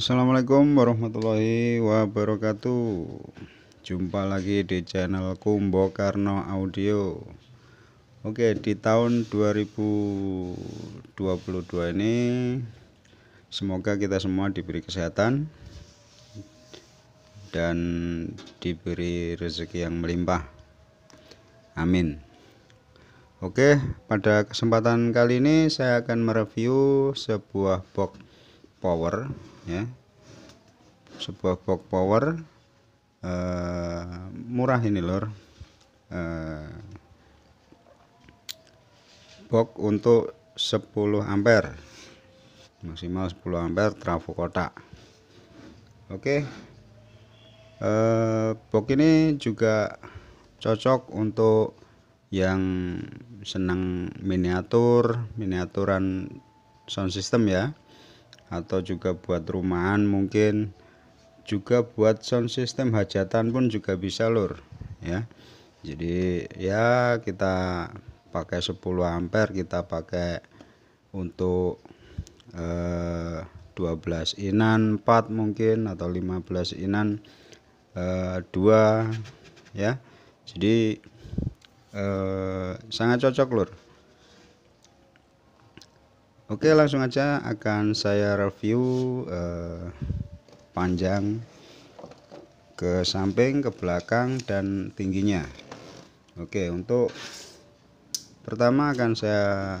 Assalamualaikum warahmatullahi wabarakatuh Jumpa lagi di channel Kumbo Karno Audio Oke di tahun 2022 ini Semoga kita semua diberi kesehatan Dan diberi rezeki yang melimpah Amin Oke pada kesempatan kali ini saya akan mereview sebuah box power ya sebuah box power uh, murah ini lor uh, eh, box untuk 10 ampere maksimal 10 ampere trafo kotak oke okay. uh, eh, box ini juga cocok untuk yang senang miniatur miniaturan sound system ya atau juga buat rumahan mungkin juga buat sound system hajatan pun juga bisa lur ya jadi ya kita pakai 10 ampere kita pakai untuk eh, 12 inan 4 mungkin atau 15 inan eh, 2 ya jadi eh, sangat cocok lur Oke, langsung aja akan saya review eh, panjang ke samping, ke belakang dan tingginya. Oke, untuk pertama akan saya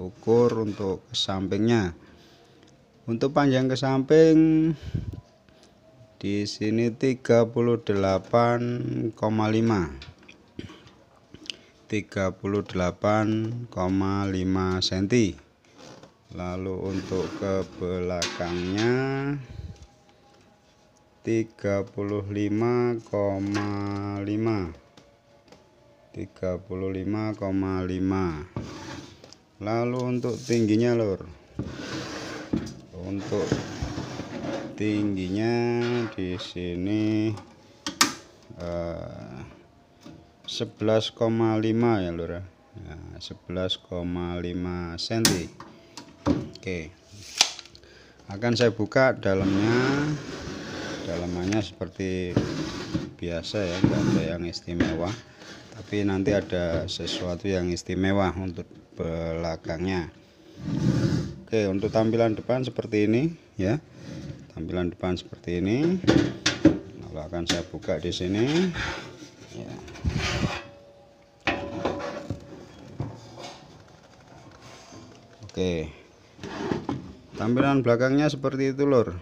ukur untuk ke sampingnya. Untuk panjang ke samping di sini 38,5. 38,5 cm lalu untuk ke belakangnya 35,5 35,5 lalu untuk tingginya lor untuk tingginya di sini uh, eh, 11,5 ya lur ya 11,5 cm Oke akan saya buka dalamnya dalamannya seperti biasa ya enggak ada yang istimewa tapi nanti ada sesuatu yang istimewa untuk belakangnya Oke untuk tampilan depan seperti ini ya tampilan depan seperti ini lalu akan saya buka di sini ya. Oke tampilan belakangnya seperti itu lor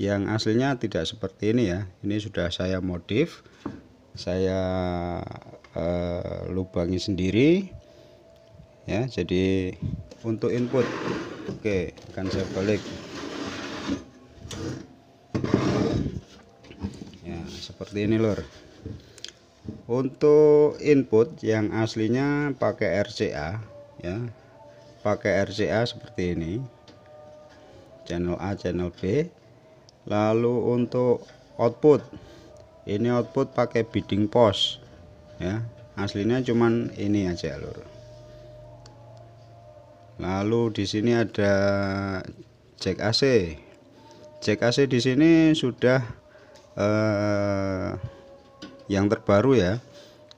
yang aslinya tidak seperti ini ya ini sudah saya modif saya uh, lubangi sendiri ya jadi untuk input oke akan saya balik ya seperti ini lor untuk input yang aslinya pakai RCA ya pakai RCA seperti ini channel A channel B lalu untuk output ini output pakai bidding post ya aslinya cuman ini aja lur lalu di sini ada jack AC jack AC di sini sudah eh, yang terbaru ya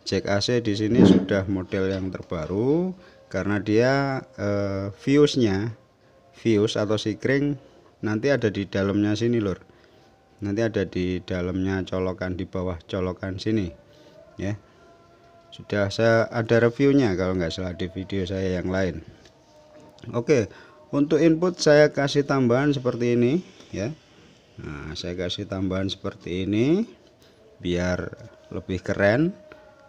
jack AC di sini sudah model yang terbaru karena dia eh, fuse nya fuse atau sikring nanti ada di dalamnya sini lur nanti ada di dalamnya colokan di bawah colokan sini ya sudah saya ada reviewnya kalau nggak salah di video saya yang lain Oke untuk input saya kasih tambahan seperti ini ya Nah saya kasih tambahan seperti ini biar lebih keren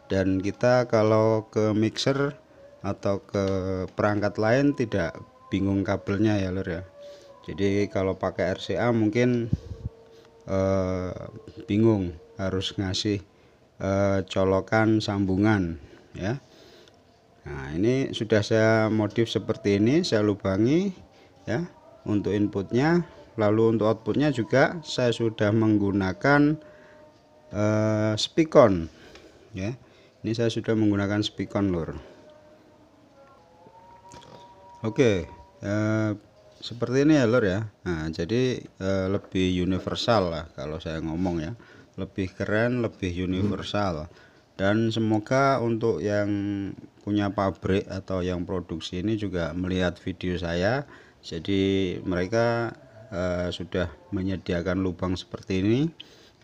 dan kita kalau ke mixer atau ke perangkat lain tidak bingung kabelnya ya lur ya jadi kalau pakai RCA mungkin eh, bingung harus ngasih eh, colokan sambungan ya Nah ini sudah saya modif seperti ini saya lubangi ya untuk inputnya lalu untuk outputnya juga saya sudah menggunakan eh, spikon ya ini saya sudah menggunakan spikon lur Oke, uh, seperti ini ya lor ya. Nah, jadi uh, lebih universal lah kalau saya ngomong ya. Lebih keren, lebih universal. Dan semoga untuk yang punya pabrik atau yang produksi ini juga melihat video saya. Jadi mereka uh, sudah menyediakan lubang seperti ini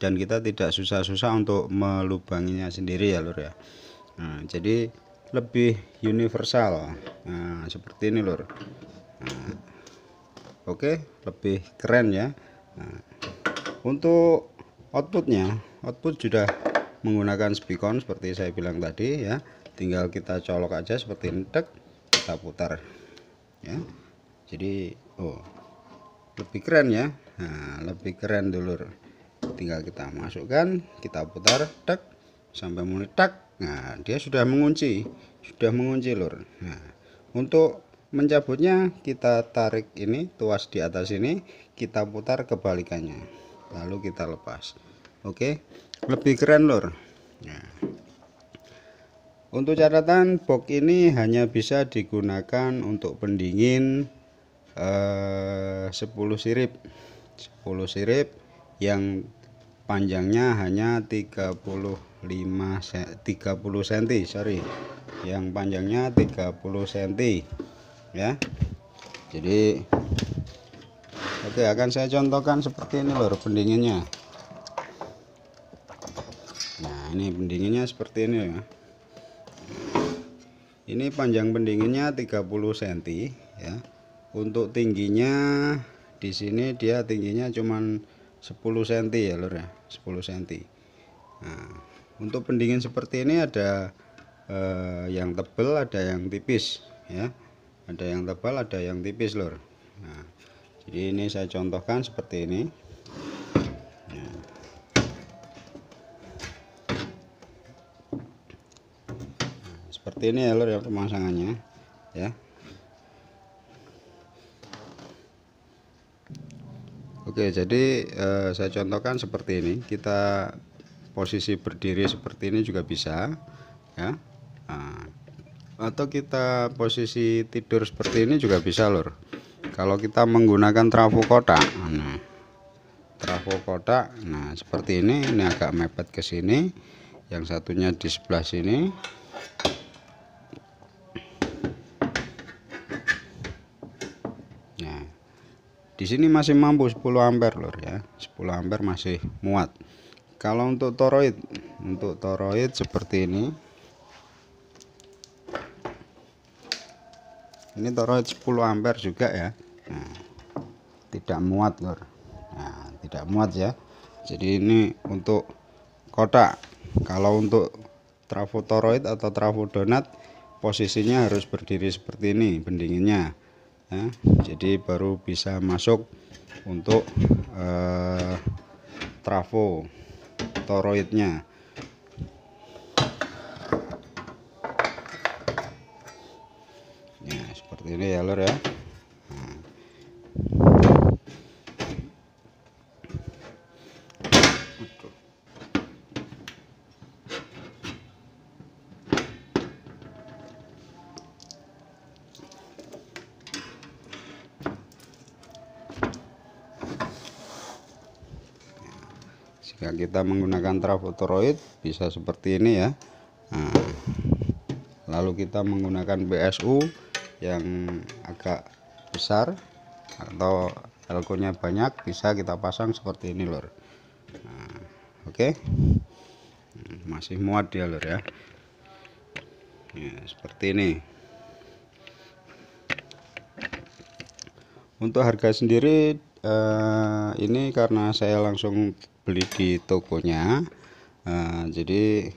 dan kita tidak susah-susah untuk melubanginya sendiri ya lor ya. Nah, jadi lebih universal nah, seperti ini lor nah, oke okay, lebih keren ya nah, untuk outputnya output sudah menggunakan spikon seperti saya bilang tadi ya tinggal kita colok aja seperti ini dek, kita putar ya jadi oh lebih keren ya nah, lebih keren dulur tinggal kita masukkan kita putar tek sampai mulai tek Nah, dia sudah mengunci, sudah mengunci lur. Nah, untuk mencabutnya kita tarik ini tuas di atas ini, kita putar kebalikannya. Lalu kita lepas. Oke. Lebih keren lur. Nah. Untuk catatan box ini hanya bisa digunakan untuk pendingin eh, 10 sirip. 10 sirip yang panjangnya hanya 35 30 cm sorry yang panjangnya 30 cm ya jadi oke akan saya contohkan seperti ini lor pendinginnya nah ini pendinginnya seperti ini ya ini panjang pendinginnya 30 cm ya untuk tingginya di sini dia tingginya cuman 10 cm ya lur ya 10 cm nah, untuk pendingin seperti ini ada eh, yang tebal ada yang tipis ya ada yang tebal ada yang tipis lur nah, jadi ini saya contohkan seperti ini nah, seperti ini ya lur ya pemasangannya ya Oke, jadi eh, saya contohkan seperti ini. Kita posisi berdiri seperti ini juga bisa, ya. Nah, atau kita posisi tidur seperti ini juga bisa, lur. Kalau kita menggunakan trafo kotak, nah, trafo kotak, nah seperti ini, ini agak mepet ke sini. Yang satunya di sebelah sini, di sini masih mampu 10 ampere lor ya 10 ampere masih muat kalau untuk toroid untuk toroid seperti ini ini toroid 10 ampere juga ya nah, tidak muat lor nah, tidak muat ya jadi ini untuk kotak kalau untuk trafo toroid atau trafo donat posisinya harus berdiri seperti ini pendinginnya ya, jadi baru bisa masuk untuk eh, trafo toroidnya ya seperti ini ya lor ya jika kita menggunakan trafo toroid bisa seperti ini ya nah, lalu kita menggunakan BSU yang agak besar atau elkonya banyak bisa kita pasang seperti ini lor nah, oke okay. Hmm, masih muat dia lor ya ya, seperti ini untuk harga sendiri eh, ini karena saya langsung beli di tokonya uh, jadi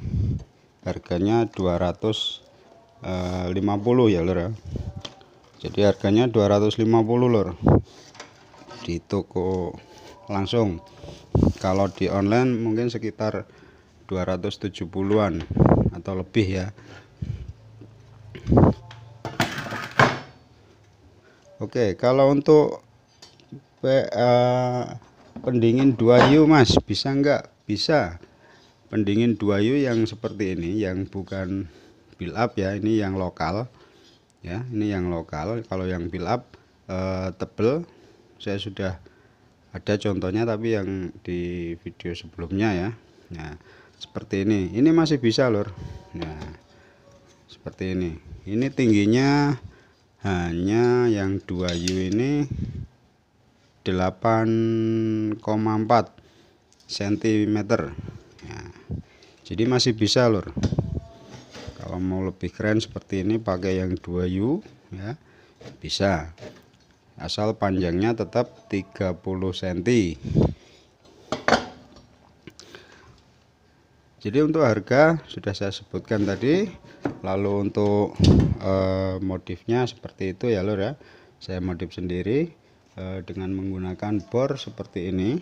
harganya 250 eh, ya lor ya. jadi harganya 250 lor di toko langsung kalau di online mungkin sekitar 270-an atau lebih ya Oke kalau untuk PA eh, pendingin dua u mas bisa nggak bisa pendingin dua u yang seperti ini yang bukan build up ya ini yang lokal ya ini yang lokal kalau yang build up eh, tebel saya sudah ada contohnya tapi yang di video sebelumnya ya nah seperti ini ini masih bisa lor nah seperti ini ini tingginya hanya yang dua u ini 8,4 cm ya. jadi masih bisa lor kalau mau lebih keren seperti ini pakai yang 2U ya bisa asal panjangnya tetap 30 cm jadi untuk harga sudah saya sebutkan tadi lalu untuk eh, modifnya seperti itu ya lor ya saya modif sendiri Eh, dengan menggunakan bor seperti ini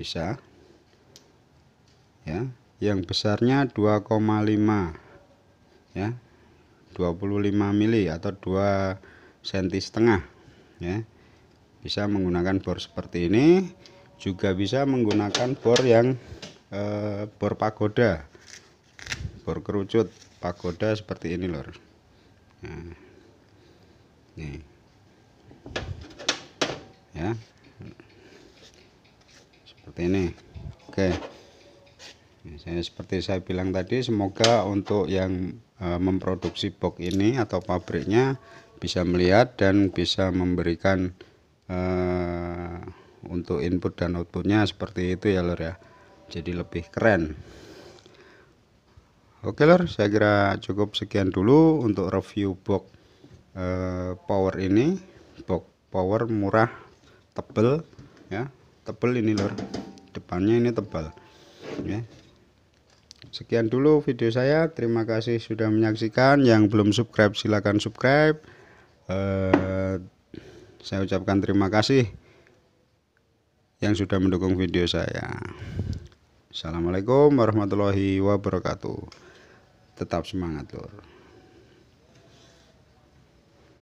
bisa ya yang besarnya 2,5 ya 25 mili atau 2 cm setengah ya bisa menggunakan bor seperti ini juga bisa menggunakan bor yang e, bor pagoda bor kerucut pagoda seperti ini lor nah, nih ya seperti ini oke ya, saya seperti saya bilang tadi semoga untuk yang e, memproduksi box ini atau pabriknya bisa melihat dan bisa memberikan e, untuk input dan outputnya seperti itu ya lor ya jadi lebih keren oke lor saya kira cukup sekian dulu untuk review box e, power ini box power murah tebel ya tebel ini lor depannya ini tebal ya sekian dulu video saya terima kasih sudah menyaksikan yang belum subscribe silahkan subscribe uh, saya ucapkan terima kasih yang sudah mendukung video saya Assalamualaikum warahmatullahi wabarakatuh tetap semangat lor